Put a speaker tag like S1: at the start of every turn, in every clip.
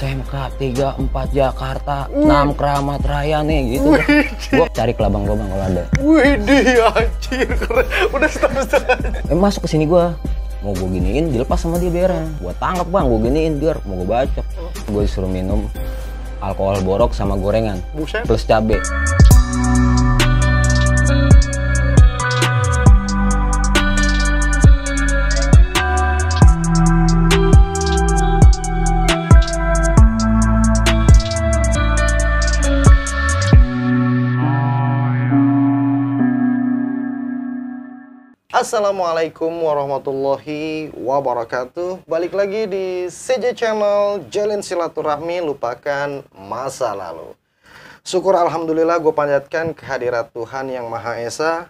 S1: SMK 34 Jakarta Wih. 6 Keramat Raya nih gitu gue cari ke labang kalau ada
S2: Wih anjir keren
S1: udah setengah eh, masuk ke sini gue mau gue giniin dilepas sama dia biar Gua tangkap bang gue giniin biar mau gue bacok oh. gue disuruh minum alkohol borok sama gorengan Buset. plus cabai
S2: Assalamualaikum warahmatullahi wabarakatuh Balik lagi di CJ Channel Jalin Silaturahmi Lupakan Masa Lalu Syukur Alhamdulillah gue panjatkan kehadiran Tuhan Yang Maha Esa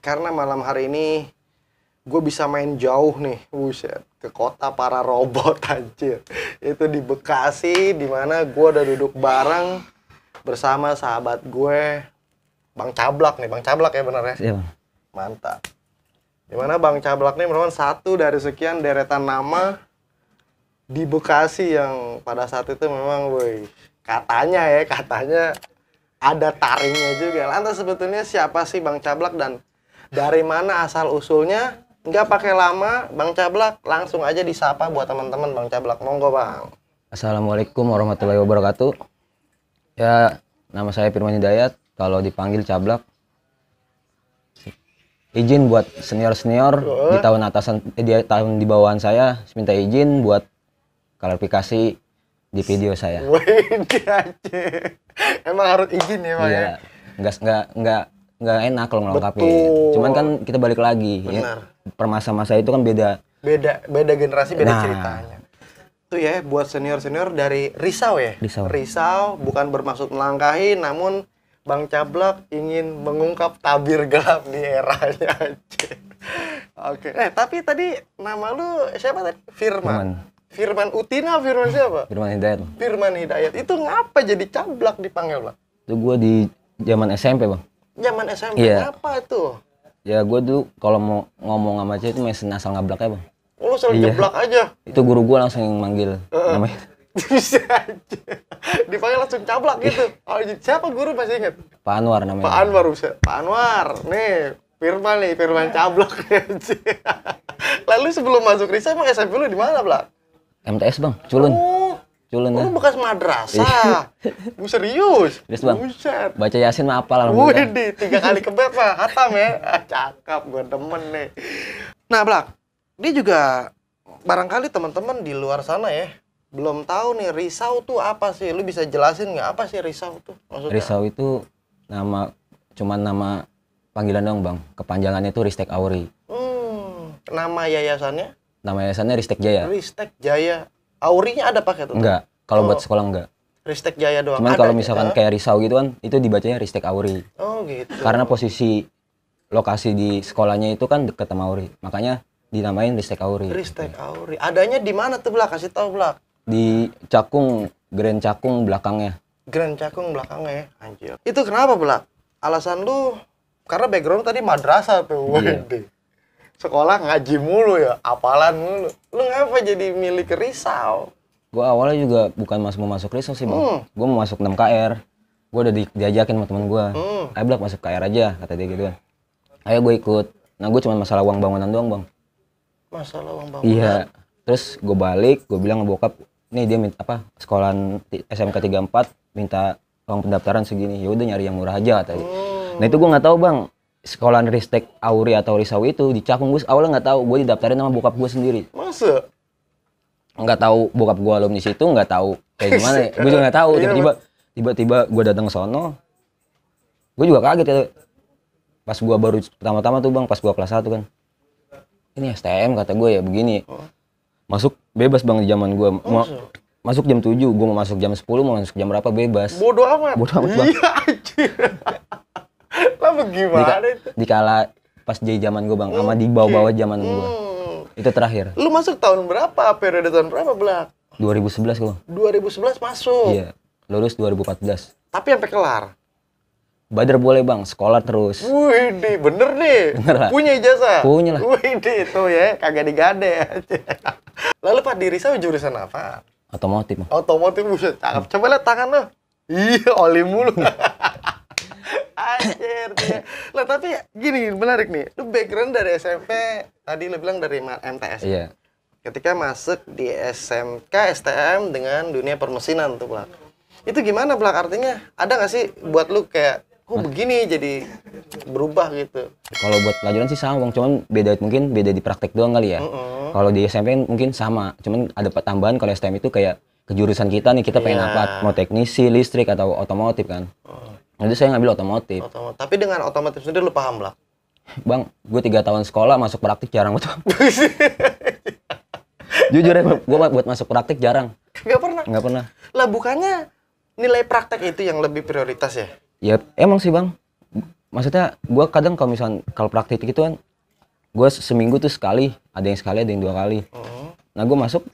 S2: Karena malam hari ini gue bisa main jauh nih Buset, ke kota para robot anjir Itu di Bekasi dimana gue udah duduk bareng bersama sahabat gue Bang Cablak nih, Bang Cablak ya bener ya? Iya, Mantap. Dimana Bang Cablak ini merupakan satu dari sekian deretan nama di Bekasi yang pada saat itu memang woi katanya ya katanya ada taringnya juga. Lantas sebetulnya siapa sih Bang Cablak dan dari mana asal usulnya? Enggak pakai lama, Bang Cablak langsung aja disapa buat teman-teman Bang Cablak. Monggo Bang.
S1: Assalamualaikum warahmatullahi wabarakatuh. Ya, nama saya Firman Hidayat. Kalau dipanggil Cablak, izin buat senior senior di tahun atasan eh, di tahun di bawahan saya minta izin buat klarifikasi di video saya.
S2: emang harus izin ya, Pak iya. ya.
S1: Enggak enggak enggak enak kalau melengkapi Cuman kan kita balik lagi. Ya, permasa-masa itu kan beda.
S2: Beda beda generasi, beda nah. ceritanya. Itu ya buat senior-senior dari risau ya. Risau. Risau bukan bermaksud melangkahi namun Bang Cablak ingin mengungkap tabir gelap di eranya aja. Oke. Okay. Eh, tapi tadi nama lu siapa tadi? Firman. Firman, Firman Utina, Firman siapa? Firman Hidayat. Firman Hidayat. Itu ngapa jadi Cablak dipanggil, Bang?
S1: Itu gua di zaman SMP, Bang.
S2: Zaman SMP. Yeah. Apa itu?
S1: Ya gue tuh kalau mau ngomong sama cewek itu masih asal ngablak ya, Bang.
S2: Oh, lu selalu iya. jeblak aja.
S1: Itu guru gue langsung yang manggil uh -uh. namanya
S2: bisa aja dipanggil langsung cablak gitu oh siapa guru masih ingat
S1: Pak Anwar namanya Pak
S2: Anwar bisa Pak Anwar nih Firman nih Firman iya. cablak lalu sebelum masuk Risa emang SMP lu di mana Blak
S1: MTS bang culun oh. culun oh, ya.
S2: bekas madrasah iya. Gue serius serius bang Buset.
S1: baca Yasin mah lah Wih,
S2: tiga kali kebet mah hatam ya ah, cakap gue temen nih nah Blak dia juga barangkali teman-teman di luar sana ya belum tahu nih risau tuh apa sih lu bisa jelasin nggak apa sih risau tuh maksudnya
S1: risau itu nama cuman nama panggilan dong bang kepanjangannya itu Ristek Auri
S2: hmm, nama yayasannya
S1: nama yayasannya Ristek Jaya
S2: Ristek Jaya Aurinya ada pakai tuh enggak kalau oh. buat sekolah enggak Ristek Jaya doang cuman kalau misalkan ya? kayak
S1: risau gitu kan itu dibacanya Ristek Auri
S2: oh gitu karena
S1: posisi lokasi di sekolahnya itu kan deket sama Auri makanya dinamain Ristek Auri Ristek
S2: Auri adanya di mana tuh Blak kasih tau Blak
S1: di Cakung Grand Cakung belakangnya
S2: Grand Cakung belakangnya anjir itu kenapa belak alasan lu karena background tadi madrasah tuh, iya. sekolah ngaji mulu ya apalan mulu lu ngapa jadi milik risau
S1: gue awalnya juga bukan masuk mau masuk risau sih bang hmm. gue mau masuk 6 KR gue udah di, diajakin sama teman gue hmm. ayo belak masuk KR aja kata dia gitu kan ayo gue ikut nah gue cuma masalah uang bangunan doang bang
S2: masalah uang bangunan iya
S1: terus gue balik gue bilang ke bokap nih dia minta apa sekolahan SMK 34 minta uang pendaftaran segini ya udah nyari yang murah aja tadi oh. nah itu gue nggak tahu bang sekolahan Ristek Auri atau Rizawi itu di Cakung gue awalnya nggak tahu gue didaftarin sama bokap gue sendiri masa nggak tahu bokap gue alumni situ nggak tahu kayak gimana ya gue juga nggak tahu iya, tiba-tiba tiba-tiba gue datang ke sono gue juga kaget ya pas gue baru pertama-tama tuh bang pas gue kelas satu kan ini STM kata gue ya begini oh. masuk bebas bang di zaman gue oh, mau masuk jam 7, gue mau masuk jam 10, mau masuk jam berapa bebas. Bodoh amat. Bodoh amat bang. Iya anjir.
S2: lah bagaimana Dika, itu?
S1: Dikala pas jadi zaman gue bang, sama di bawah-bawah zaman hmm. gue. Itu terakhir. Lu
S2: masuk tahun berapa? Periode tahun berapa belak?
S1: 2011 gue
S2: 2011 masuk. Iya.
S1: Lulus 2014.
S2: Tapi sampai kelar.
S1: Badar boleh bang, sekolah terus.
S2: Wih, deh bener nih. Bener lah. Punya jasa. Punya lah. Wih, deh tuh ya, kagak digade. aja. Lalu Pak Diri saya jurusan apa? Otomotif. Bang. Otomotif, buset, cakep. Coba lihat tangan lo. Iya, oli mulu. Anjir. lah tapi gini, menarik nih. Lu background dari SMP, tadi lu bilang dari MTS. Iya. Ketika masuk di SMK, STM dengan dunia permesinan tuh, Pak. Itu gimana, Pak? Artinya ada nggak sih buat lu kayak oh begini jadi berubah gitu
S1: kalau buat pelajaran sih sama bang cuman beda mungkin beda di praktek doang kali ya mm -hmm. kalau di SMP mungkin sama cuman ada tambahan kalau STM itu kayak kejurusan kita nih kita yeah. pengen iya. apa mau teknisi listrik atau otomotif kan oh. Jadi saya ngambil otomotif. otomotif.
S2: Tapi dengan otomotif sendiri lu paham lah.
S1: Bang, gue tiga tahun sekolah masuk praktik jarang betul. Jujur ya, gue buat masuk praktik jarang. Gak pernah. Gak pernah.
S2: Lah bukannya nilai praktek itu yang lebih prioritas ya?
S1: ya emang sih bang maksudnya gue kadang kalau misal kalau praktik gitu kan gue seminggu tuh sekali ada yang sekali ada yang dua kali oh. nah gue masuk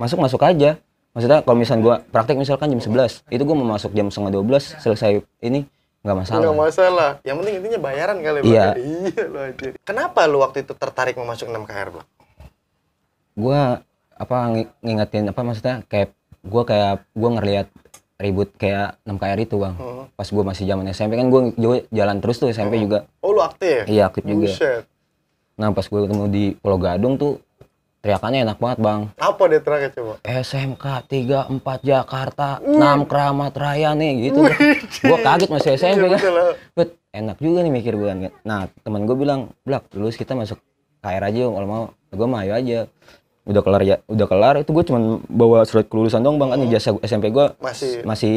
S1: masuk masuk aja maksudnya kalau misal gue praktik misalkan jam 11 itu gue mau masuk jam setengah 12 selesai ini nggak masalah nggak
S2: masalah yang penting intinya bayaran kali iya iya kenapa lu waktu itu tertarik mau masuk 6 KR bang?
S1: gue apa ngingetin apa maksudnya kayak gue kayak gue ngeliat ribut kayak 6KR itu bang hmm. pas gue masih zaman SMP kan gue jalan terus tuh SMP hmm. Oh. juga
S2: oh lu aktif iya aktif juga
S1: nah pas gue ketemu di Pulau Gadung tuh teriakannya enak banget bang
S2: apa dia teriaknya coba SMK 34 Jakarta enam 6
S1: Keramat Raya nih gitu gue kaget masih SMP iya, kan But, enak juga nih mikir gue kan. nah teman gue bilang belak lulus kita masuk KR aja kalau mau gue mah ayo aja udah kelar ya udah kelar itu gue cuma bawa surat kelulusan doang bang kan hmm. jasa SMP gue masih masih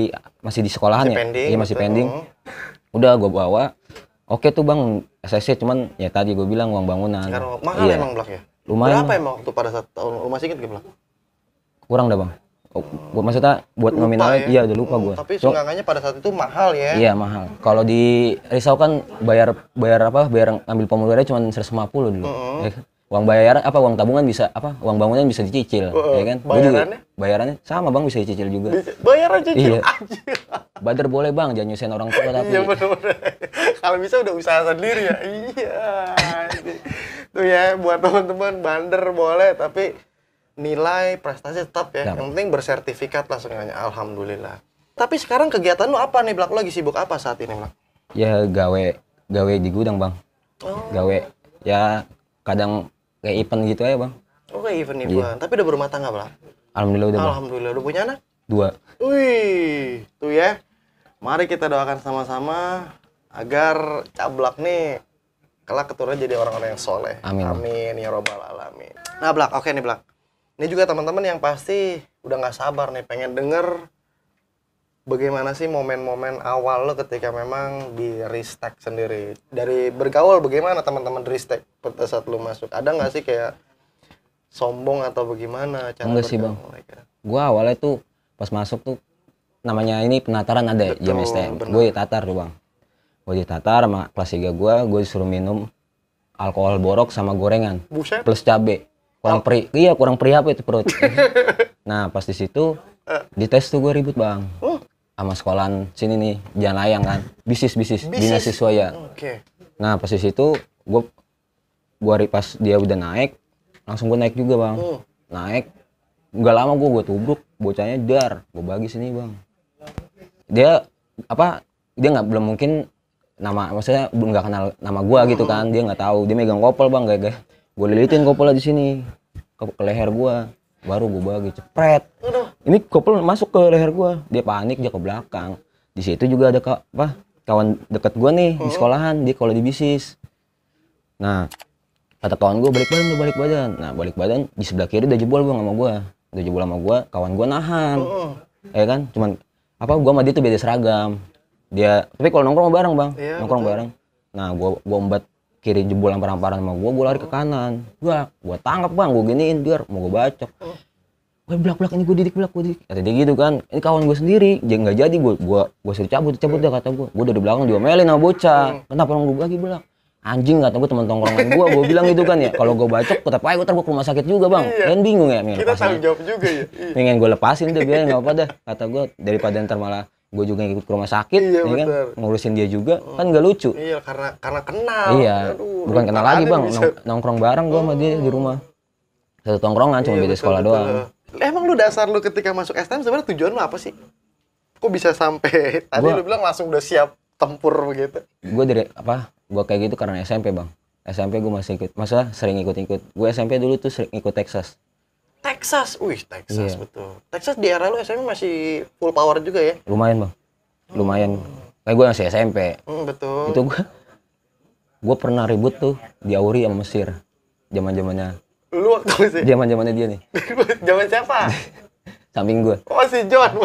S1: masih di sekolahan masih ya pending, iya masih gitu. pending udah gue bawa oke tuh bang SSC cuman ya tadi gue bilang uang bangunan Sekarang, mahal iya. emang belak ya
S2: lumayan berapa emang waktu pada saat tahun lu masih inget gak belak
S1: kurang dah bang Oh, hmm. maksudnya buat lupa nominalnya ya? iya udah lupa hmm, gue. Tapi so,
S2: pada saat itu mahal ya. Iya
S1: mahal. Kalau di Risau kan bayar bayar apa? Bayar ngambil pemuluarnya cuma 150 dulu. Mm -hmm. eh, uang bayaran apa uang tabungan bisa apa uang bangunan bisa dicicil uh, ya kan bayarannya juga, bayarannya sama bang bisa dicicil juga
S2: bayaran cicil iya.
S1: anjir boleh bang jangan nyusahin orang tua tapi iya
S2: kalau bisa udah usaha sendiri ya iya tuh ya buat teman-teman bander boleh tapi nilai prestasi tetap ya yang penting bersertifikat lah sebenarnya alhamdulillah tapi sekarang kegiatan lu apa nih belak lagi sibuk apa saat ini Blak?
S1: Ya gawe gawe di gudang bang oh. gawe ya kadang kayak event gitu aja bang
S2: oh kayak event iya. event iya. tapi udah berumah tangga lah
S1: alhamdulillah udah alhamdulillah udah punya anak dua
S2: wih tuh ya mari kita doakan sama-sama agar cablak nih kelak keturunan jadi orang-orang yang soleh amin amin ya robbal alamin nah blak oke nih blak ini juga teman-teman yang pasti udah nggak sabar nih pengen denger bagaimana sih momen-momen awal lo ketika memang di Ristek sendiri dari bergaul bagaimana teman-teman Ristek pada saat lo masuk ada nggak sih kayak sombong atau bagaimana cara enggak sih bang
S1: gue gua awalnya tuh pas masuk tuh namanya ini penataran ada ya jam STM gue ya tatar tuh bang gue ya tatar. sama kelas 3 gue gue disuruh minum alkohol borok sama gorengan Buset. plus cabe kurang oh. pri iya kurang pri apa itu perut nah pas di situ eh. di tes tuh gue ribut bang oh sama sekolahan sini nih jangan layang kan bisnis bisnis bina siswa ya okay. nah pas itu situ gue gue pas dia udah naik langsung gue naik juga bang oh. naik nggak lama gue gue tubruk bocahnya dar gue bagi sini bang dia apa dia nggak belum mungkin nama maksudnya belum nggak kenal nama gue gitu kan dia nggak tahu dia megang kopel bang gak gak gue lilitin kopelnya di sini ke, ke leher gue baru gue bagi cepret ini kopel masuk ke leher gue, dia panik dia ke belakang di situ juga ada ka, apa kawan deket gue nih di hmm. sekolahan dia kalau di bisnis. nah kata kawan gue balik badan balik badan nah balik badan di sebelah kiri udah jebol gua sama gue, udah jebol sama gue, kawan gue nahan hmm. ya kan cuman apa gue sama dia tuh beda seragam dia tapi kalau nongkrong bareng bang iya, nongkrong betul. bareng nah gue gue ombat kiri jebol hampar-hamparan sama gue, gue lari ke kanan gue gue tangkap bang gue giniin biar mau gue bacok hmm gue belak belak ini gue didik belak gue didik. Kata dia gitu kan, ini kawan gue sendiri, jadi nggak jadi gue gue gue suruh cabut cabut dia kata gue. Gue udah dari belakang diomelin sama bocah. Hmm. Kenapa orang gue lagi belak? anjing kata gue teman tongkrongan gue gue bilang gitu kan ya kalau gue bacok tetap aja gue terbuk rumah sakit juga bang iya. kan bingung ya kita tanggung jawab juga ya iya. pengen gue lepasin deh biar nggak apa dah kata gue daripada ntar malah gue juga ikut ke rumah sakit iya, ya kan ngurusin dia juga oh. kan gak lucu
S2: iya karena karena kenal iya
S1: Aduh, bukan kenal lagi bang bisa. nongkrong bareng gue sama dia di rumah satu tongkrongan cuma iya, beda sekolah betul, doang
S2: emang lu dasar lu ketika masuk STM sebenarnya tujuan lu apa sih? Kok bisa sampai tadi gua, lu bilang langsung udah siap tempur begitu?
S1: Gue dari apa? Gue kayak gitu karena SMP bang. SMP gue masih ikut, masa sering ikut-ikut. Gue SMP dulu tuh sering ikut Texas.
S2: Texas, wih Texas iya. betul. Texas di era lu SMP masih full power juga ya?
S1: Lumayan bang, lumayan. Hmm. Eh, kayak gue masih SMP.
S2: Hmm, betul. Itu
S1: gue, gue pernah ribut tuh di Auri sama Mesir, zaman zamannya
S2: Lu waktu sih?
S1: Zaman zamannya dia nih.
S2: Zaman siapa?
S1: Samping gue.
S2: Oh si John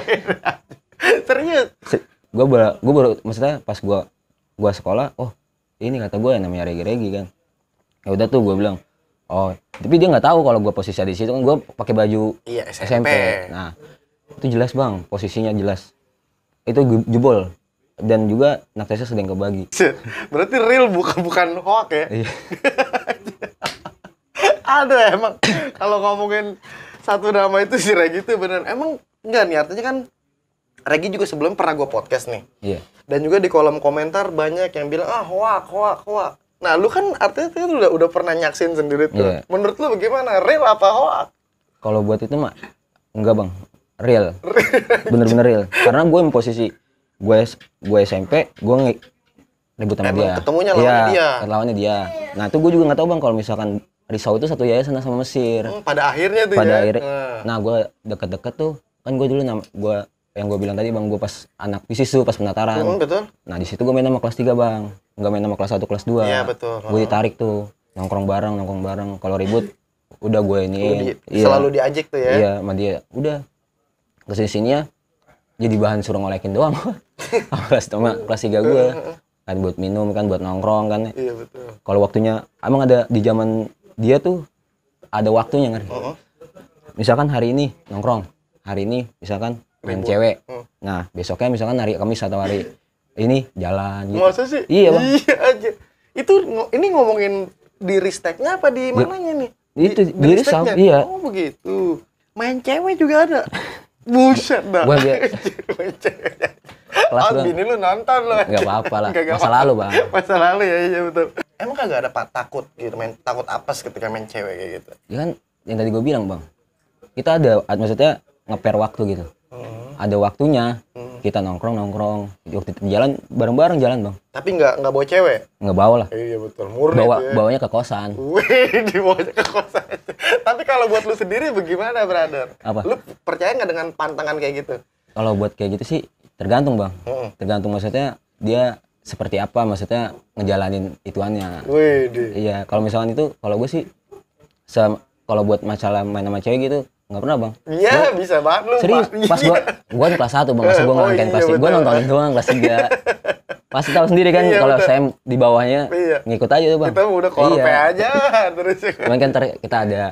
S2: Serius?
S1: Se gue baru, gue baru, maksudnya pas gue gue sekolah, oh ini kata gue yang namanya regi-regi kan. Ya udah tuh gue bilang, oh tapi dia nggak tahu kalau gue posisi di situ kan gue pakai baju iya, SMP. SMP. Nah itu jelas bang, posisinya jelas. Itu jebol dan juga nakesnya sedang kebagi.
S2: Berarti real bukan bukan hoax ya? Iya ada emang kalau ngomongin satu nama itu si Regi itu bener emang enggak nih artinya kan Regi juga sebelum pernah gue podcast nih iya yeah. dan juga di kolom komentar banyak yang bilang ah hoak hoak hoak nah lu kan artinya tuh udah udah pernah nyaksin sendiri tuh yeah. menurut lu bagaimana real apa hoak
S1: kalau buat itu mah enggak bang real bener-bener real karena gue di posisi gue gue SMP gue ribut sama dia ketemunya lawannya ya, dia lawannya dia nah itu gue juga nggak tahu bang kalau misalkan Risau itu satu yayasan sama Mesir. Hmm, pada akhirnya tuh pada ya. Akhir, nah, nah gue deket-deket tuh kan gua dulu nama gue yang gue bilang tadi bang gue pas anak bisnis tuh pas penataran. Hmm, betul. Nah di situ gue main sama kelas 3 bang, nggak main sama kelas 1 kelas 2 Iya betul. Gue ditarik tuh nongkrong bareng nongkrong bareng kalau ribut udah gue ini di, iya, selalu
S2: diajak tuh ya iya sama dia udah
S1: kesini sini ya jadi bahan suruh ngolekin doang kelas sama kelas tiga gue kan buat minum kan buat nongkrong kan iya betul kalau waktunya emang ada di zaman dia tuh ada waktunya kan, Uh-huh. Misalkan hari ini nongkrong, hari ini misalkan main cewek. Nah, besoknya misalkan hari Kamis atau hari ini jalan gitu. Masa sih? Iya, Bang. Iya
S2: aja. Itu ini ngomongin di risteknya apa di mananya nih? Di, itu di, di iya. Oh, begitu. Main cewek juga ada. Buset dah. gua, kelas oh, bini lu nonton lo nggak apa-apa lah gak masa apa. lalu bang masa lalu ya iya betul emang kagak ada pak takut gitu main takut apes ketika main cewek kayak gitu
S1: ya kan yang tadi gue bilang bang kita ada maksudnya ngeper waktu gitu hmm. ada waktunya hmm. kita nongkrong nongkrong waktu itu jalan bareng bareng jalan bang
S2: tapi nggak nggak bawa cewek nggak bawa lah iya betul murni bawa ya. bawanya ke kosan wih dibawanya ke kosan tapi kalau buat lu sendiri bagaimana brother apa lu percaya nggak dengan pantangan kayak gitu
S1: kalau buat kayak gitu sih tergantung bang mm tergantung maksudnya dia seperti apa maksudnya ngejalanin ituannya
S2: Wede.
S1: iya kalau misalnya itu kalau gue sih kalau buat masalah main sama cewek gitu nggak pernah bang iya yeah,
S2: bisa banget lu serius pak. pas gue,
S1: gua di kelas satu bang masih gua oh, ngelangkain pasti. Iya, kelas nonton gua nontonin doang kelas tiga pasti tahu sendiri kan iya, kalau saya di bawahnya iya. ngikut aja tuh bang kita udah iya. korpe iya. aja
S2: terus cuman
S1: kan ntar kita ada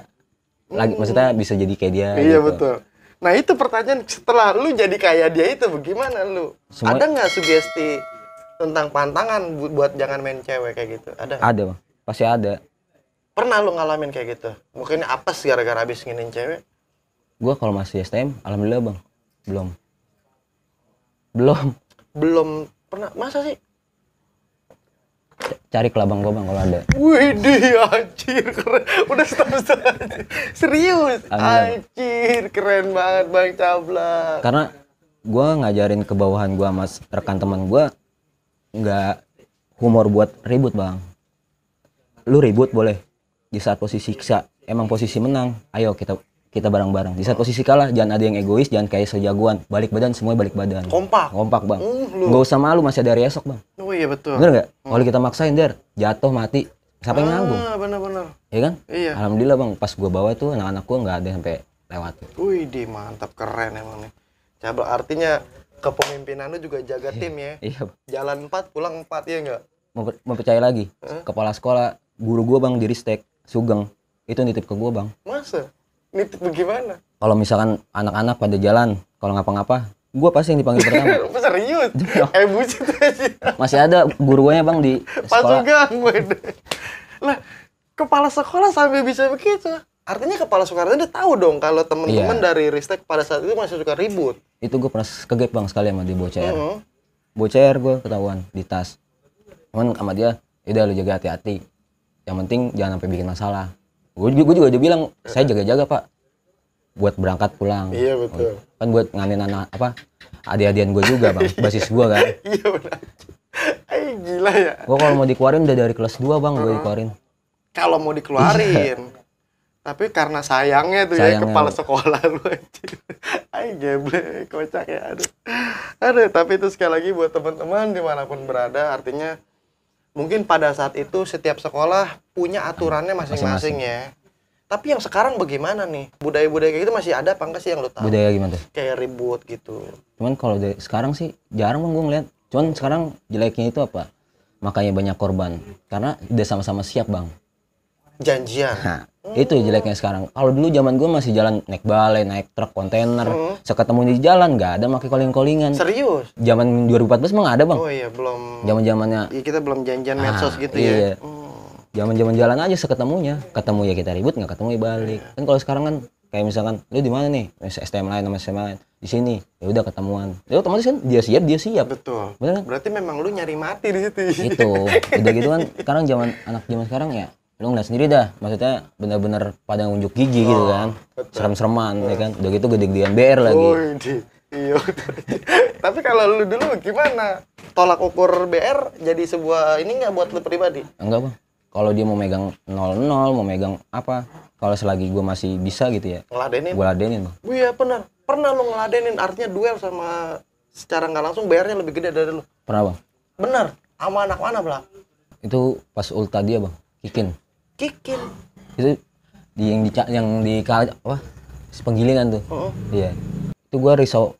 S1: lagi maksudnya bisa jadi kayak dia iya gitu. betul
S2: Nah itu pertanyaan setelah lu jadi kayak dia itu bagaimana lu? Semua... Ada nggak sugesti tentang pantangan buat jangan main cewek kayak gitu? Ada?
S1: Ada bang, pasti ada.
S2: Pernah lu ngalamin kayak gitu? Mungkin apa sih gara-gara abis nginin cewek?
S1: Gua kalau masih STM, alhamdulillah bang, belum. Belum.
S2: Belum pernah, masa sih?
S1: cari ke labang bang kalau ada.
S2: Wih, anjir keren. Udah setahun Serius, Amin. Ah, anjir keren banget Bang Cabla.
S1: Karena gue ngajarin ke bawahan gue mas rekan teman gue nggak humor buat ribut bang. Lu ribut boleh di saat posisi emang posisi menang. Ayo kita kita bareng-bareng. Di saat posisi kalah, jangan ada yang egois, jangan kayak sejagoan. Balik badan, semua balik badan. Kompak. Kompak, Bang. Mm, Gak usah malu, masih ada hari esok, Bang.
S2: Oh iya, betul. Bener gak?
S1: Mm. Kalau kita maksain, Der, jatuh, mati. Siapa ah, yang nanggung? Ah, bener-bener. Iya kan? Iya. Alhamdulillah, Bang. Pas gua bawa itu, anak-anak gua gak ada sampai lewat.
S2: Wih, di mantap. Keren emang nih. Cabel artinya kepemimpinan lu juga jaga iya. tim ya. Iya. Jalan empat, pulang empat ya enggak?
S1: Mau mempercaya lagi. Huh? Kepala sekolah, guru gua, Bang, di Ristek, Sugeng. Itu nitip ke gua, Bang.
S2: Masa? nitip bagaimana
S1: kalau misalkan anak-anak pada jalan kalau ngapa-ngapa gue pasti yang dipanggil pertama
S2: serius iya. eh aja
S1: masih ada gue bang di sekolah juga,
S2: gue lah kepala sekolah sampai bisa begitu artinya kepala sekolahnya udah tahu dong kalau teman-teman yeah. dari Ristek pada saat itu masih suka ribut
S1: itu gue pernah kegep bang sekali sama di bocah mm -hmm. bocah gue ketahuan di tas cuman sama dia udah lu jaga hati-hati yang penting jangan sampai bikin masalah gue juga, juga bilang iya. saya jaga-jaga pak buat berangkat pulang iya betul kan buat nganin anak apa adik-adian gue juga bang iya. basis gue kan
S2: iya benar Ay, gila ya
S1: gue kalau mau dikeluarin udah dari kelas 2 bang gue dikeluarin
S2: kalau mau dikeluarin iya. tapi karena sayangnya tuh ya, sayangnya. ya kepala sekolah lu aja. ay geble kocak ya aduh aduh tapi itu sekali lagi buat teman-teman dimanapun berada artinya mungkin pada saat itu setiap sekolah punya aturannya masing-masing ya. Tapi yang sekarang bagaimana nih? Budaya-budaya kayak gitu masih ada apa enggak sih yang lo tahu? Budaya gimana? Kayak ribut gitu.
S1: Cuman kalau dari sekarang sih jarang bang gue ngeliat. Cuman sekarang jeleknya itu apa? Makanya banyak korban. Karena udah sama-sama siap bang. Janjian. Nah, Hmm. Itu jeleknya sekarang. Kalau dulu zaman gue masih jalan naik balai, naik truk kontainer. Hmm. Seketemu di jalan nggak ada pakai koling-kolingan. Serius? Zaman 2014 emang ada, Bang. Oh
S2: iya, belum.
S1: Zaman-zamannya.
S2: Iya, kita belum janjian ah, medsos gitu ya? iya. ya.
S1: Zaman-zaman jalan aja seketemunya. Ketemu ya kita ribut, nggak ketemu ya balik. Iya. Kan kalau sekarang kan kayak misalkan lu di mana nih STM lain sama STM lain di sini ya udah ketemuan
S2: ya otomatis kan dia siap
S1: dia siap betul
S2: Bener kan? berarti memang lu nyari mati di situ itu
S1: udah gitu kan sekarang zaman anak zaman sekarang ya lu ngeliat sendiri dah maksudnya bener-bener pada ngunjuk gigi gitu oh, gitu kan serem-sereman ya kan udah gitu gede-gedean BR lagi
S2: iya tapi kalau lu dulu gimana tolak ukur BR jadi sebuah ini nggak buat lu pribadi
S1: enggak bang kalau dia mau megang 00 mau megang apa kalau selagi gua masih bisa gitu ya ngeladenin gua ladenin bang
S2: iya benar pernah lu ngeladenin artinya duel sama secara nggak langsung BR-nya lebih gede dari lu pernah bang benar sama anak mana bang
S1: itu pas ulta dia bang Kikin kikil itu di yang di yang di wah penggilingan tuh oh. iya uh itu gua risau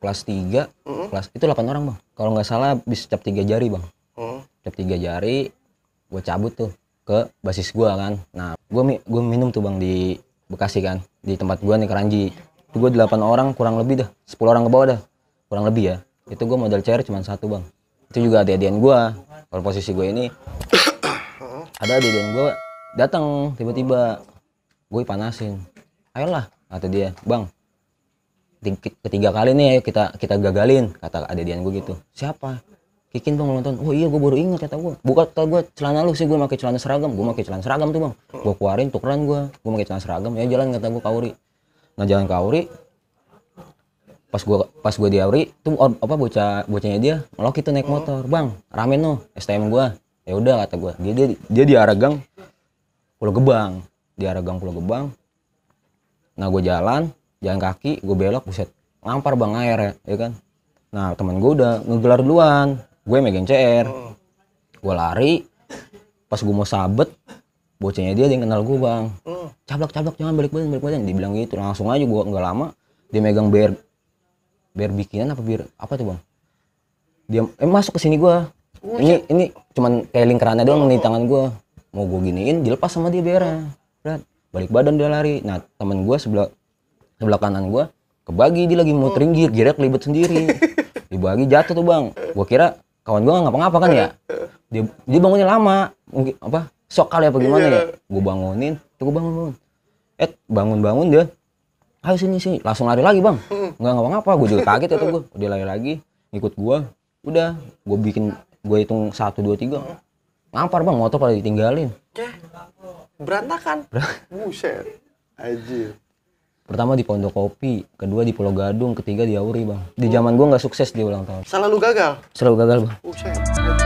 S1: kelas 3 uh kelas itu delapan orang bang kalau nggak salah bisa cap tiga jari bang oh. cap tiga jari gue cabut tuh ke basis gua kan nah gue mi gua minum tuh bang di Bekasi kan di tempat gua nih Keranji itu gue delapan orang kurang lebih dah sepuluh orang ke bawah dah kurang lebih ya itu gue modal cair cuma satu bang itu juga adik-adian gue kalau posisi gue ini ada di adik gue datang tiba-tiba gue panasin ayolah kata dia bang ketiga kali nih ayo kita kita gagalin kata adedian gue gitu siapa Kikin bang nonton, oh iya gue baru ingat kata gue. Buka kata gue celana lu sih gue pakai celana seragam, gue pakai celana seragam tuh bang. Gue keluarin tukeran gue, gue pakai celana seragam. Ya jalan kata gue kauri. Nah jalan kauri, pas gue pas gue diauri tuh apa bocah bocahnya dia ngelok kita naik motor bang ramen no STM gue ya udah kata gue dia, dia dia di arah gang Pulau Gebang di arah gang Pulau Gebang nah gue jalan jalan kaki gue belok buset ngampar bang air ya, ya kan nah teman gue udah ngegelar duluan gue megang CR gue lari pas gue mau sabet bocahnya dia, dia yang kenal gue bang cablok cablok jangan balik badan balik badan dibilang gitu langsung aja gue nggak lama dia megang bear bear bikinan apa bir apa tuh bang dia eh, masuk ke sini gue ini ini cuman kayak lingkarannya doang oh, nih tangan gue mau gue giniin dilepas sama dia biar berat balik badan dia lari nah teman gue sebelah sebelah kanan gue kebagi dia lagi muterin oh. teringgir gearnya kelibet sendiri dibagi jatuh tuh bang gue kira kawan gue nggak apa apa kan ya dia, dia bangunnya lama mungkin apa sok kali apa gimana ya iya. gue bangunin tuh gue bangun bangun eh bangun bangun dia ayo sini sini langsung lari lagi bang mm. nggak ngapa-ngapa gue juga kaget ya tuh gue dia lari lagi ngikut gue udah gue bikin gue hitung satu dua tiga ngampar bang motor pada ditinggalin
S2: berantakan buset aji.
S1: Pertama di Pondok Kopi, kedua di Pulau Gadung, ketiga di Auri bang. Di zaman gue nggak sukses di ulang tahun. Selalu gagal. Selalu gagal bang.
S2: Buset.